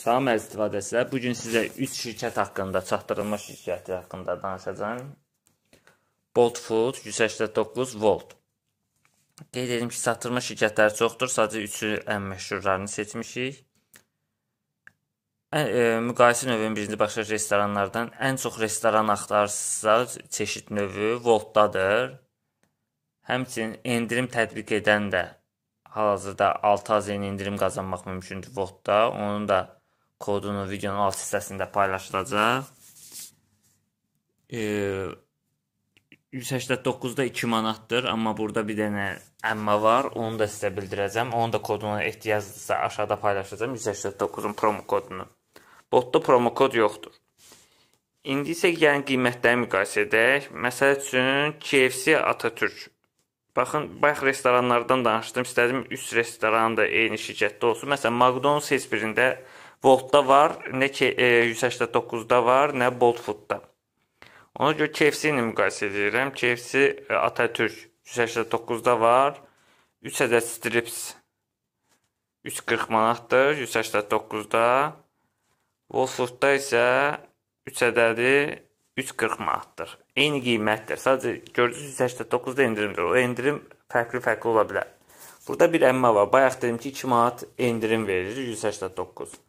Salam əziz istifadəçilər, bu gün sizə 3 şirkət haqqında, çatdırılma şirkəti haqqında danışacağam. Bolt Food 189 volt. Qeyd edim ki, çatdırma şirkətləri çoxdur, sadəcə 3-ü ən məşhurlarını seçmişik. Ə, e, müqayisə növünün birinci başqa restoranlardan ən çox restoran axtarsınızsa, çeşid növü Voltdadır. Həmçinin endirim tətbiq edən də hal-hazırda 6 AZN indirim qazanmaq mümkündür Voltda. Onun da kodunu videonun alt hissəsində paylaşdıracaq. E, 189-da 2 manatdır, amma burada bir dənə əmmə var, onu da sizə bildirəcəm. Onun da koduna ehtiyacdırsa aşağıda paylaşacağam 189-un promo kodunu. Botda promo kod yoxdur. İndi isə gəlin qiymətləri müqayisə edək. Məsəl üçün KFC Atatürk. Baxın, bayaq restoranlardan danışdım. İstədim 3 restoran da eyni şirkətdə olsun. Məsələn, McDonald's heç birində Voltda var, nə ki 189-da var, nə Boltfoodda. Ona görə KFC ilə müqayisə edirəm. KFC e, Atatürk 189-da var. 3 ədəd strips 340 manatdır 189-da. Wolfsburgda isə 3 ədədi 340 manatdır. Eyni qiymətdir. Sadəcə gördüyünüz 189-da endirimdir. O endirim fərqli-fərqli ola bilər. Burada bir əmmə var. Bayaq dedim ki, 2 manat endirim verir 189.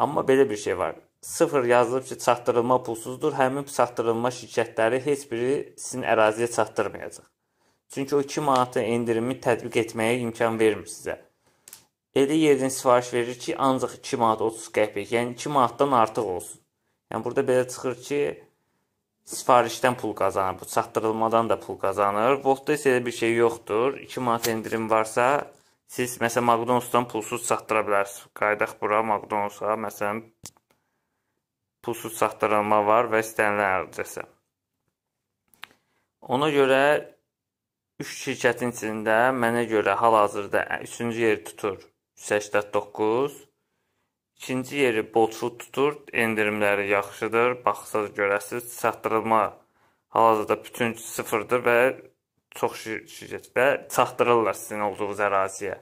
Amma belə bir şey var. Sıfır yazılıb ki, çatdırılma pulsuzdur. Həmin çatdırılma şirkətləri heç biri sizin əraziyə çatdırmayacaq. Çünki o 2 manatı endirimi tətbiq etməyə imkan vermir sizə. Elə yerdən sifariş verir ki, ancaq 2 manat 30 qəpik, yəni 2 manatdan artıq olsun. Yəni burada belə çıxır ki, sifarişdən pul qazanır, bu çatdırılmadan da pul qazanır. Voltda isə elə bir şey yoxdur. 2 manat endirim varsa Siz məsələn McDonald's-dan pulsuz çatdıra bilərsiniz. Qayıdaq bura McDonald's-a, məsələn pulsuz çatdırılma var və istənilən adresə. Ona görə 3 şirkətin içində mənə görə hal-hazırda 3-cü yeri tutur 89. İkinci yeri Bolçu tutur. Endirimləri yaxşıdır. Baxsaz görəsiz. Çatdırılma hal-hazırda bütün sıfırdır və çox şiddətdə çatdırırlar sizin olduğunuz əraziyə.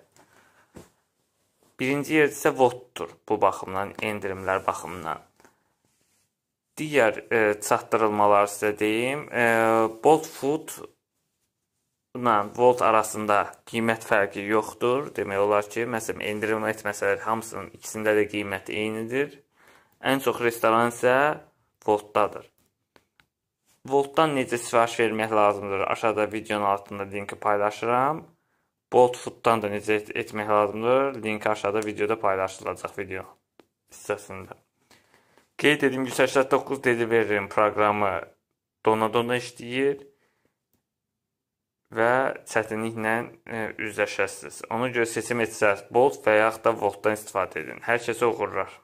Birinci yer isə votdur bu baxımdan, endirimlər baxımından. Digər e, çatdırılmalar sizə deyim, e, Bolt Food ilə Volt arasında qiymət fərqi yoxdur. Demək olar ki, məsələn, endirim etməsələr hamısının ikisində də qiymət eynidir. Ən çox restoran isə Voltdadır. Voltdan necə sifariş vermək lazımdır? Aşağıda videonun altında linki paylaşıram. Boltfood'dan da necə et etmək lazımdır? Linki aşağıda videoda paylaşılacaq video hissəsində. Qeyd edim 189 delivery proqramı dona-dona işləyir və çətinliklə e, üzləşəsiniz. Ona görə seçim etsəz Bolt və yaxud da Voltdan istifadə edin. Hər kəsə uğurlar.